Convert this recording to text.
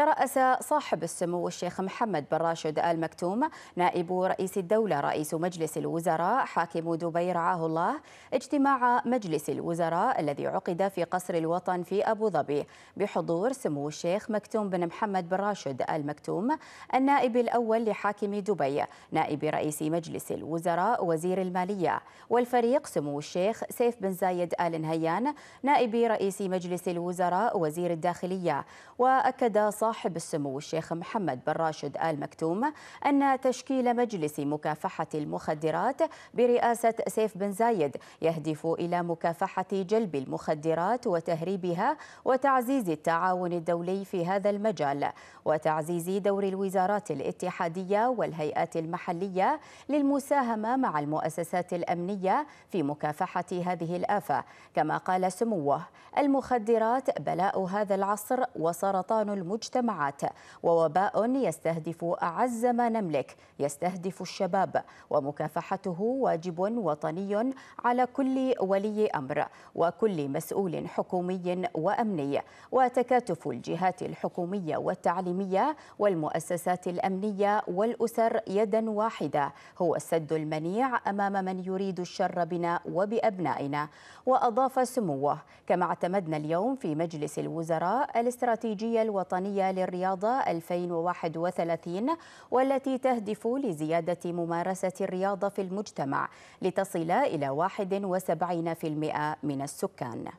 ترأس صاحب السمو الشيخ محمد بن راشد آل مكتوم نائب رئيس الدولة رئيس مجلس الوزراء حاكم دبي رعاه الله اجتماع مجلس الوزراء الذي عقد في قصر الوطن في أبو ظبي بحضور سمو الشيخ مكتوم بن محمد بن راشد آل مكتوم النائب الأول لحاكم دبي نائب رئيس مجلس الوزراء وزير المالية والفريق سمو الشيخ سيف بن زايد آل نهيان نائب رئيس مجلس الوزراء وزير الداخلية وأكد صاحب صاحب السمو الشيخ محمد بن راشد آل مكتوم أن تشكيل مجلس مكافحة المخدرات برئاسة سيف بن زايد يهدف إلى مكافحة جلب المخدرات وتهريبها وتعزيز التعاون الدولي في هذا المجال وتعزيز دور الوزارات الاتحادية والهيئات المحلية للمساهمة مع المؤسسات الأمنية في مكافحة هذه الآفة كما قال سموه المخدرات بلاء هذا العصر وسرطان المجتمع المجتمعات ووباء يستهدف أعز ما نملك يستهدف الشباب ومكافحته واجب وطني على كل ولي أمر وكل مسؤول حكومي وأمني وتكاتف الجهات الحكومية والتعليمية والمؤسسات الأمنية والأسر يدا واحدة هو السد المنيع أمام من يريد الشر بنا وبأبنائنا وأضاف سموه كما اعتمدنا اليوم في مجلس الوزراء الاستراتيجية الوطنية للرياضة 2031 والتي تهدف لزيادة ممارسة الرياضة في المجتمع لتصل إلى 71% من السكان